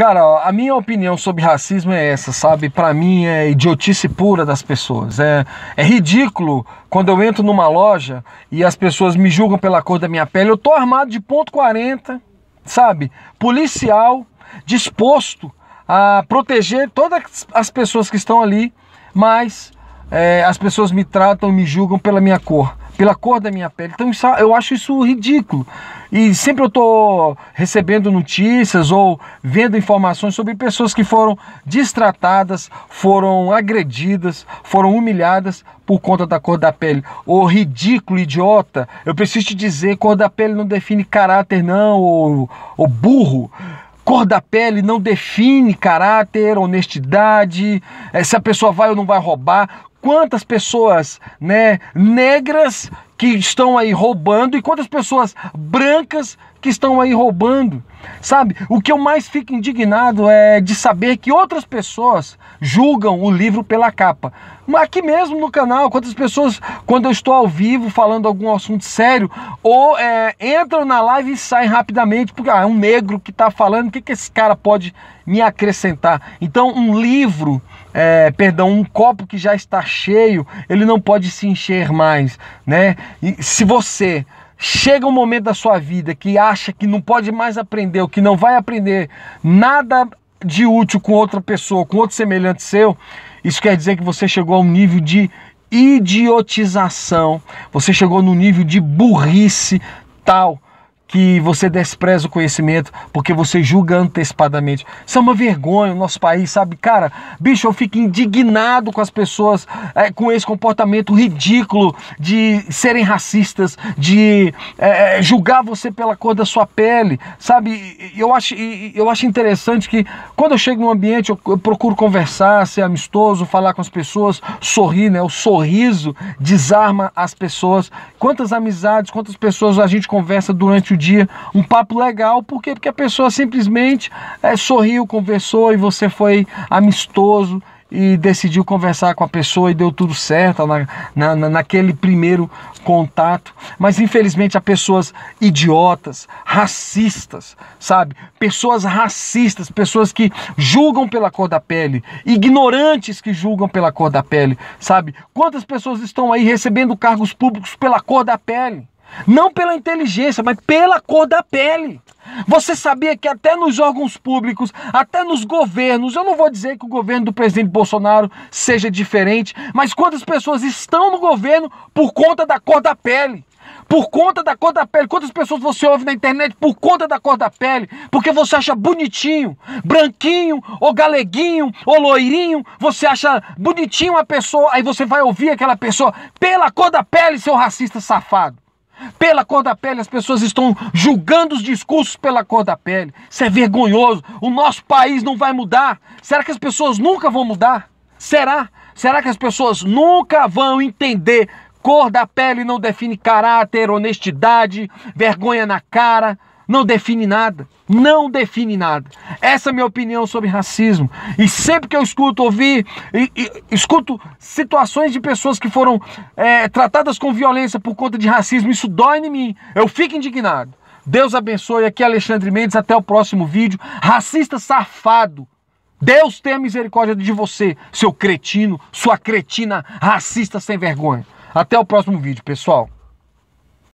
Cara, a minha opinião sobre racismo é essa, sabe? Para mim é idiotice pura das pessoas. É, é ridículo quando eu entro numa loja e as pessoas me julgam pela cor da minha pele. Eu tô armado de ponto .40, sabe? Policial, disposto a proteger todas as pessoas que estão ali, mas é, as pessoas me tratam, me julgam pela minha cor pela cor da minha pele. Então isso, eu acho isso ridículo. E sempre eu estou recebendo notícias ou vendo informações sobre pessoas que foram distratadas, foram agredidas, foram humilhadas por conta da cor da pele. Ô ridículo, idiota, eu preciso te dizer, cor da pele não define caráter não, ou, ou burro cor da pele não define caráter, honestidade, eh, se a pessoa vai ou não vai roubar quantas pessoas né, negras que estão aí roubando e quantas pessoas brancas que estão aí roubando, sabe? O que eu mais fico indignado é de saber que outras pessoas julgam o livro pela capa. Mas aqui mesmo no canal, quantas pessoas, quando eu estou ao vivo falando algum assunto sério, ou é, entram na live e saem rapidamente, porque ah, é um negro que está falando, o que, que esse cara pode me acrescentar? Então, um livro, é, perdão, um copo que já está cheio, ele não pode se encher mais, né? E se você Chega um momento da sua vida que acha que não pode mais aprender, ou que não vai aprender nada de útil com outra pessoa, com outro semelhante seu, isso quer dizer que você chegou a um nível de idiotização, você chegou no nível de burrice tal que você despreza o conhecimento porque você julga antecipadamente. Isso é uma vergonha o nosso país, sabe? Cara, bicho, eu fico indignado com as pessoas é, com esse comportamento ridículo de serem racistas, de é, é julgar você pela cor da sua pele, sabe? Eu acho, eu acho interessante que quando eu chego num ambiente, eu, eu procuro conversar, ser amistoso, falar com as pessoas, sorrir, né? O sorriso desarma as pessoas. Quantas amizades, quantas pessoas a gente conversa durante o dia, um papo legal, por quê? Porque a pessoa simplesmente é, sorriu, conversou e você foi amistoso e decidiu conversar com a pessoa e deu tudo certo na, na, naquele primeiro contato. Mas infelizmente há pessoas idiotas, racistas, sabe? Pessoas racistas, pessoas que julgam pela cor da pele, ignorantes que julgam pela cor da pele, sabe? Quantas pessoas estão aí recebendo cargos públicos pela cor da pele? Não pela inteligência, mas pela cor da pele. Você sabia que até nos órgãos públicos, até nos governos, eu não vou dizer que o governo do presidente Bolsonaro seja diferente, mas quantas pessoas estão no governo por conta da cor da pele? Por conta da cor da pele, quantas pessoas você ouve na internet por conta da cor da pele? Porque você acha bonitinho, branquinho, ou galeguinho, ou loirinho, você acha bonitinho a pessoa, aí você vai ouvir aquela pessoa pela cor da pele, seu racista safado pela cor da pele, as pessoas estão julgando os discursos pela cor da pele. Isso é vergonhoso. O nosso país não vai mudar. Será que as pessoas nunca vão mudar? Será? Será que as pessoas nunca vão entender cor da pele não define caráter, honestidade, vergonha na cara? não define nada. Não define nada. Essa é a minha opinião sobre racismo. E sempre que eu escuto ouvir, e, e, escuto situações de pessoas que foram é, tratadas com violência por conta de racismo, isso dói em mim. Eu fico indignado. Deus abençoe. Aqui é Alexandre Mendes. Até o próximo vídeo. Racista safado. Deus tenha misericórdia de você, seu cretino, sua cretina racista sem vergonha. Até o próximo vídeo, pessoal.